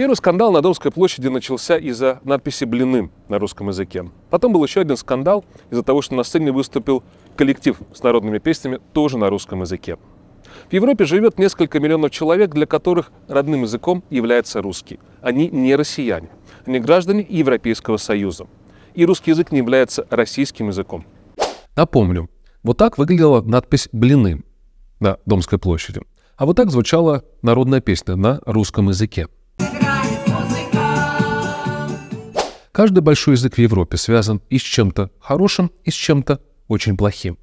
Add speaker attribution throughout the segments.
Speaker 1: Первый скандал на Домской площади начался из-за надписи «Блины» на русском языке. Потом был еще один скандал из-за того, что на сцене выступил коллектив с народными песнями тоже на русском языке. В Европе живет несколько миллионов человек, для которых родным языком является русский. Они не россияне, они граждане Европейского Союза. И русский язык не является российским языком. Напомню, вот так выглядела надпись «Блины» на Домской площади. А вот так звучала народная песня на русском языке – Каждый большой язык в Европе связан и с чем-то хорошим, и с чем-то очень плохим.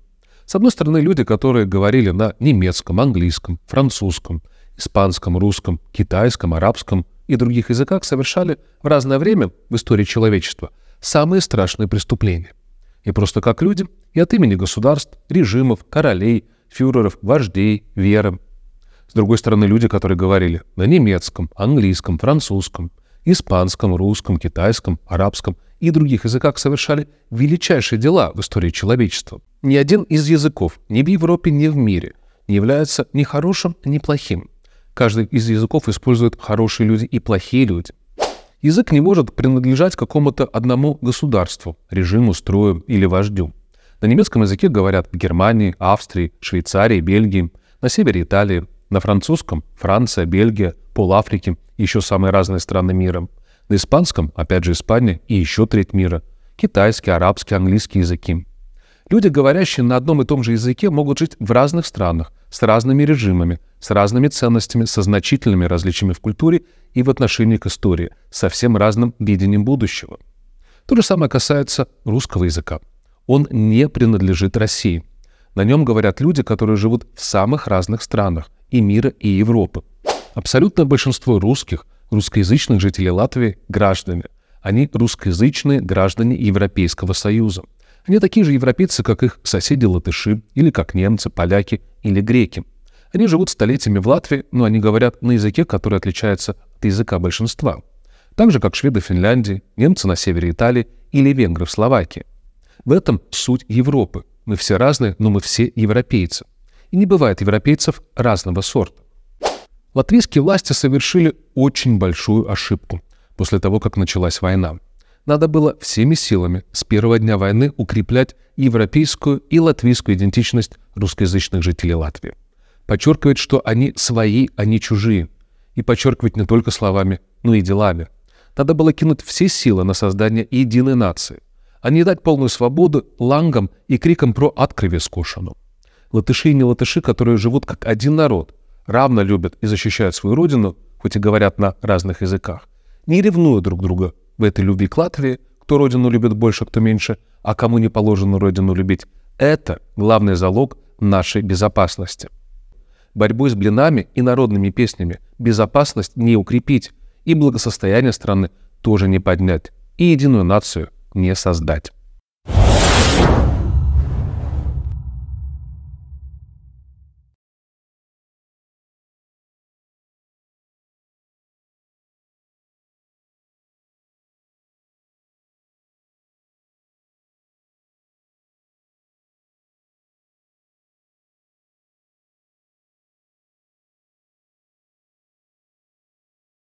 Speaker 1: С одной стороны, люди, которые говорили на немецком, английском, французском, испанском, русском, китайском, арабском и других языках, совершали в разное время в истории человечества самые страшные преступления. И просто как люди, и от имени государств, режимов, королей, фюреров, вождей, веры. С другой стороны, люди, которые говорили на немецком, английском, французском, испанском, русском, китайском, арабском и других языках совершали величайшие дела в истории человечества. Ни один из языков ни в Европе, ни в мире не является ни хорошим, ни плохим. Каждый из языков используют хорошие люди и плохие люди. Язык не может принадлежать какому-то одному государству, режиму, строю или вождю. На немецком языке говорят в Германии, Австрии, Швейцарии, Бельгии, на севере Италии, на французском – Франция, Бельгия, пол Африки, еще самые разные страны мира. На испанском – опять же Испания и еще треть мира. Китайский, арабский, английский языки. Люди, говорящие на одном и том же языке, могут жить в разных странах, с разными режимами, с разными ценностями, со значительными различиями в культуре и в отношении к истории, совсем разным видением будущего. То же самое касается русского языка. Он не принадлежит России. На нем говорят люди, которые живут в самых разных странах, и мира, и Европы. Абсолютное большинство русских, русскоязычных жителей Латвии – граждане. Они русскоязычные граждане Европейского Союза. Они такие же европейцы, как их соседи-латыши, или как немцы, поляки или греки. Они живут столетиями в Латвии, но они говорят на языке, который отличается от языка большинства. Так же, как шведы в Финляндии, немцы на севере Италии или венгры в Словакии. В этом суть Европы. Мы все разные, но мы все европейцы и не бывает европейцев разного сорта. Латвийские власти совершили очень большую ошибку после того, как началась война. Надо было всеми силами с первого дня войны укреплять европейскую и латвийскую идентичность русскоязычных жителей Латвии. Подчеркивать, что они свои, а не чужие. И подчеркивать не только словами, но и делами. Надо было кинуть все силы на создание единой нации, а не дать полную свободу лангам и крикам про откровие скошену латыши и не латыши, которые живут как один народ, равно любят и защищают свою родину, хоть и говорят на разных языках, не ревнуют друг друга в этой любви к Латвии, кто родину любит больше, кто меньше, а кому не положено родину любить. Это главный залог нашей безопасности. Борьбой с блинами и народными песнями безопасность не укрепить, и благосостояние страны тоже не поднять, и единую нацию не создать.